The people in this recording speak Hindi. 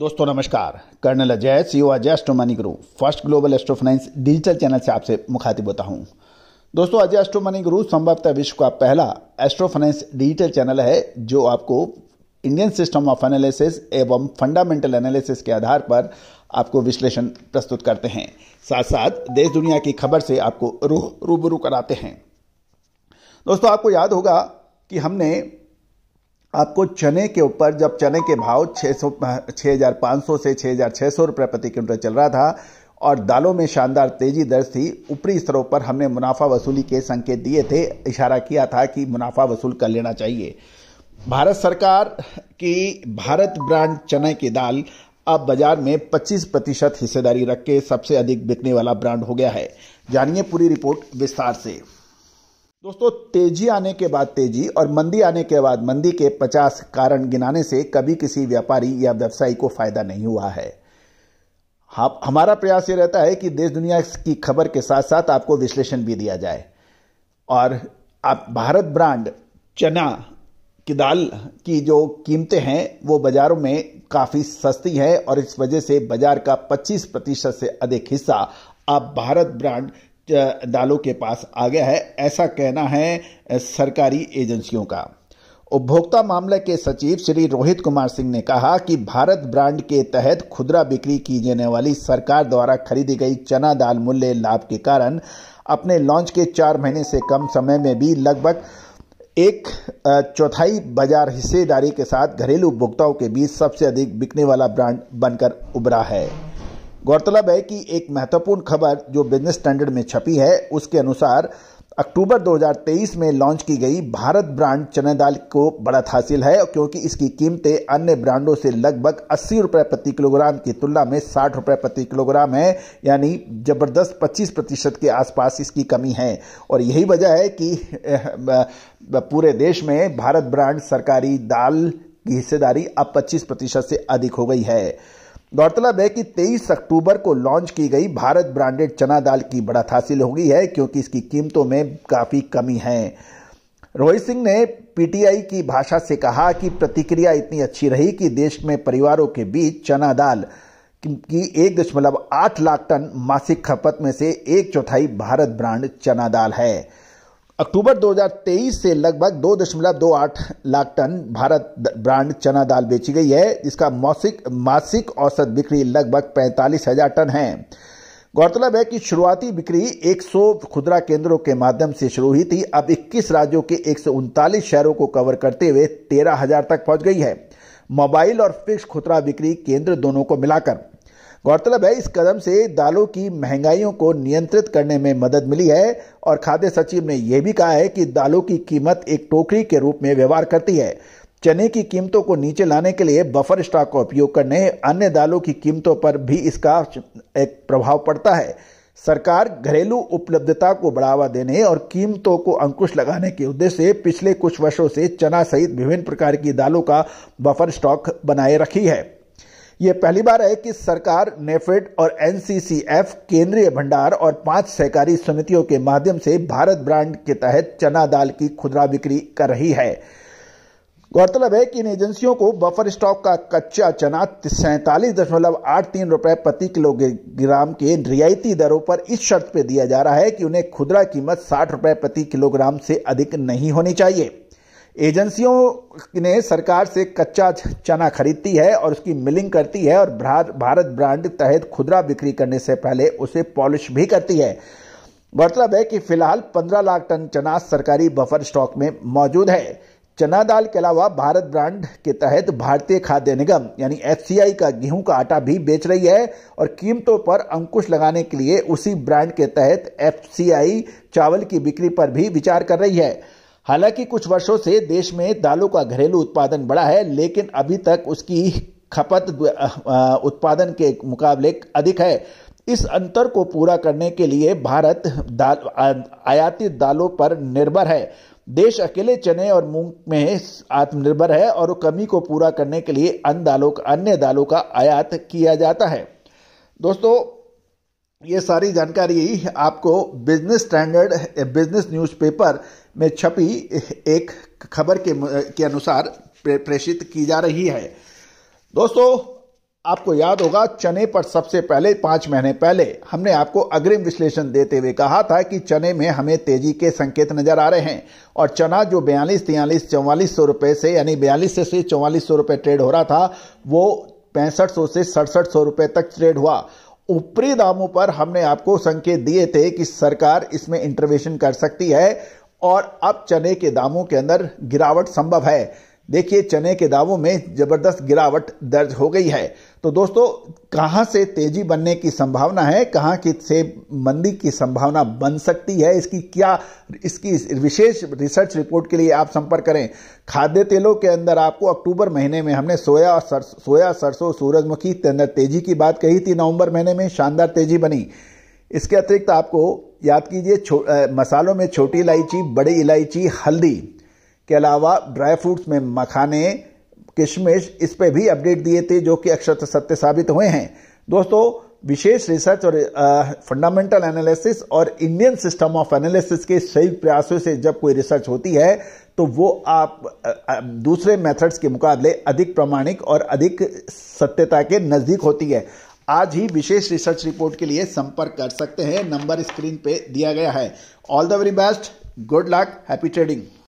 दोस्तों नमस्कार colonel Ajay C O e Ajay astronomy guru first global astrofinance digital channel से आपसे मुखातिब होता हूँ दोस्तों अजय एस्ट्रोमनी गुरु संभवतः विश्व का पहला एस्ट्रोफाइनेंस डिजिटल चैनल है जो आपको इंडियन सिस्टम ऑफ एनालिसिस एवं फंडामेंटल एनालिसिस के आधार पर आपको विश्लेषण प्रस्तुत करते हैं साथ साथ देश दुनिया की खबर से आपको रूह रूबरू कराते हैं दोस्तों आपको याद होगा कि हमने आपको चने के ऊपर जब चने के भाव 600 6500 से 6600 रुपए प्रति क्विंटल चल रहा था और दालों में शानदार तेजी दर्ज थी ऊपरी स्तरों पर हमने मुनाफा वसूली के संकेत दिए थे इशारा किया था कि मुनाफा वसूल कर लेना चाहिए भारत सरकार की भारत ब्रांड चने की दाल अब बाजार में 25 प्रतिशत हिस्सेदारी रख के सबसे अधिक बिकने वाला ब्रांड हो गया है जानिए पूरी रिपोर्ट विस्तार से दोस्तों तेजी आने के बाद तेजी और मंदी आने के बाद मंदी के 50 कारण गिनाने से कभी किसी व्यापारी या व्यवसायी को फायदा नहीं हुआ है हाँ, हमारा प्रयास ये रहता है कि देश दुनिया की खबर के साथ साथ आपको विश्लेषण भी दिया जाए और आप भारत ब्रांड चना की दाल की जो कीमतें हैं वो बाज़ारों में काफ़ी सस्ती है और इस वजह से बाज़ार का 25 प्रतिशत से अधिक हिस्सा आप भारत ब्रांड दालों के पास आ गया है ऐसा कहना है सरकारी एजेंसियों का उपभोक्ता मामले के सचिव श्री रोहित कुमार सिंह ने कहा कि भारत ब्रांड के तहत खुदरा बिक्री की जाने वाली सरकार द्वारा खरीदी गई चना दाल मूल्य लाभ के कारण अपने लॉन्च के चार महीने से कम समय में भी लगभग एक चौथाई बाजार हिस्सेदारी के साथ घरेलू उपभोक्ताओं के बीच सबसे अधिक बिकने वाला ब्रांड बनकर उभरा है गौरतलब है कि एक महत्वपूर्ण खबर जो बिजनेस स्टैंडर्ड में छपी है उसके अनुसार अक्टूबर 2023 में लॉन्च की गई भारत ब्रांड चने दाल को बढ़त हासिल है क्योंकि इसकी कीमतें अन्य ब्रांडों से लगभग अस्सी रुपये प्रति किलोग्राम की तुलना में साठ रुपये प्रति किलोग्राम है यानी जबरदस्त 25 प्रतिशत के आसपास इसकी कमी है और यही वजह है कि पूरे देश में भारत ब्रांड सरकारी दाल की हिस्सेदारी अब पच्चीस प्रतिशत से अधिक हो गई है गौरतलब है कि 23 अक्टूबर को लॉन्च की गई भारत ब्रांडेड चना दाल की बढ़त हासिल हो गई है क्योंकि इसकी कीमतों में काफ़ी कमी है रोहित सिंह ने पीटीआई की भाषा से कहा कि प्रतिक्रिया इतनी अच्छी रही कि देश में परिवारों के बीच चना दाल की एक दशमलव आठ लाख टन मासिक खपत में से एक चौथाई भारत ब्रांड चना दाल है अक्टूबर 2023 से लगभग 2.28 लाख टन भारत ब्रांड चना दाल बेची गई है जिसका मौसिक मासिक औसत बिक्री लगभग पैंतालीस हजार टन है गौरतलब है कि शुरुआती बिक्री 100 खुदरा केंद्रों के माध्यम से शुरू हुई थी अब 21 राज्यों के एक शहरों को कवर करते हुए 13000 तक पहुंच गई है मोबाइल और फिक्स खुदरा बिक्री केंद्र दोनों को मिलाकर गौरतलब है इस कदम से दालों की महंगाइयों को नियंत्रित करने में मदद मिली है और खाद्य सचिव ने यह भी कहा है कि दालों की कीमत एक टोकरी के रूप में व्यवहार करती है चने की कीमतों को नीचे लाने के लिए बफर स्टॉक का उपयोग करने अन्य दालों की कीमतों पर भी इसका एक प्रभाव पड़ता है सरकार घरेलू उपलब्धता को बढ़ावा देने और कीमतों को अंकुश लगाने के उद्देश्य से पिछले कुछ वर्षों से चना सहित विभिन्न प्रकार की दालों का बफर स्टॉक बनाए रखी है यह पहली बार है कि सरकार नेफेड और एनसीसीएफ केंद्रीय भंडार और पांच सहकारी समितियों के माध्यम से भारत ब्रांड के तहत चना दाल की खुदरा बिक्री कर रही है गौरतलब है कि इन एजेंसियों को बफर स्टॉक का कच्चा चना सैंतालीस दशमलव आठ तीन रुपए प्रति किलोग्राम के रियायती दरों पर इस शर्त पर दिया जा रहा है कि उन्हें खुदरा कीमत साठ रुपए प्रति किलोग्राम से अधिक नहीं होनी चाहिए एजेंसियों ने सरकार से कच्चा चना खरीदती है और उसकी मिलिंग करती है और भारत ब्रांड तहत खुदरा बिक्री करने से पहले उसे पॉलिश भी करती है मतलब है कि फिलहाल 15 लाख टन चना सरकारी बफर स्टॉक में मौजूद है चना दाल के अलावा भारत ब्रांड के तहत भारतीय खाद्य निगम यानी एफ का गेहूं का आटा भी बेच रही है और कीमतों पर अंकुश लगाने के लिए उसी ब्रांड के तहत एफ चावल की बिक्री पर भी विचार कर रही है हालांकि कुछ वर्षों से देश में दालों का घरेलू उत्पादन बढ़ा है लेकिन अभी तक उसकी खपत उत्पादन के मुकाबले अधिक है इस अंतर को पूरा करने के लिए भारत दाल आयातित दालों पर निर्भर है देश अकेले चने और मूंग में आत्मनिर्भर है और कमी को पूरा करने के लिए अन्य दालों का अन्य दालों का आयात किया जाता है दोस्तों ये सारी जानकारी आपको बिजनेस स्टैंडर्ड बिजनेस न्यूज़पेपर में छपी एक खबर के के अनुसार प्रेषित की जा रही है दोस्तों आपको याद होगा चने पर सबसे पहले पाँच महीने पहले हमने आपको अग्रिम विश्लेषण देते हुए कहा था कि चने में हमें तेजी के संकेत नजर आ रहे हैं और चना जो बयालीस तयालीस चौवालीस सौ रुपये से यानी बयालीस से चौवालीस सौ रुपये ट्रेड हो रहा था वो पैंसठ सौ से सड़सठ सौ रुपये तक ट्रेड हुआ ऊपरी दामों पर हमने आपको संकेत दिए थे कि सरकार इसमें इंटरवेशन कर सकती है और अब चने के दामों के अंदर गिरावट संभव है देखिए चने के दावों में जबरदस्त गिरावट दर्ज हो गई है तो दोस्तों कहां से तेजी बनने की संभावना है कहां की से मंदी की संभावना बन सकती है इसकी क्या इसकी विशेष रिसर्च रिपोर्ट के लिए आप संपर्क करें खाद्य तेलों के अंदर आपको अक्टूबर महीने में हमने सोया और सर, सोया सरसों सूरजमुखी के अंदर तेजी की बात कही थी नवंबर महीने में शानदार तेजी बनी इसके अतिरिक्त आपको याद कीजिए मसालों में छोटी इलायची बड़ी इलायची हल्दी के अलावा ड्राई फ्रूट्स में मखाने किशमिश इस पर भी अपडेट दिए थे जो कि अक्षत सत्य साबित हुए हैं दोस्तों विशेष रिसर्च और फंडामेंटल एनालिसिस और इंडियन सिस्टम ऑफ एनालिसिस के सही प्रयासों से जब कोई रिसर्च होती है तो वो आप दूसरे मेथड्स के मुकाबले अधिक प्रमाणिक और अधिक सत्यता के नज़दीक होती है आज ही विशेष रिसर्च रिपोर्ट के लिए संपर्क कर सकते हैं नंबर स्क्रीन पे दिया गया है all the very best good luck happy trading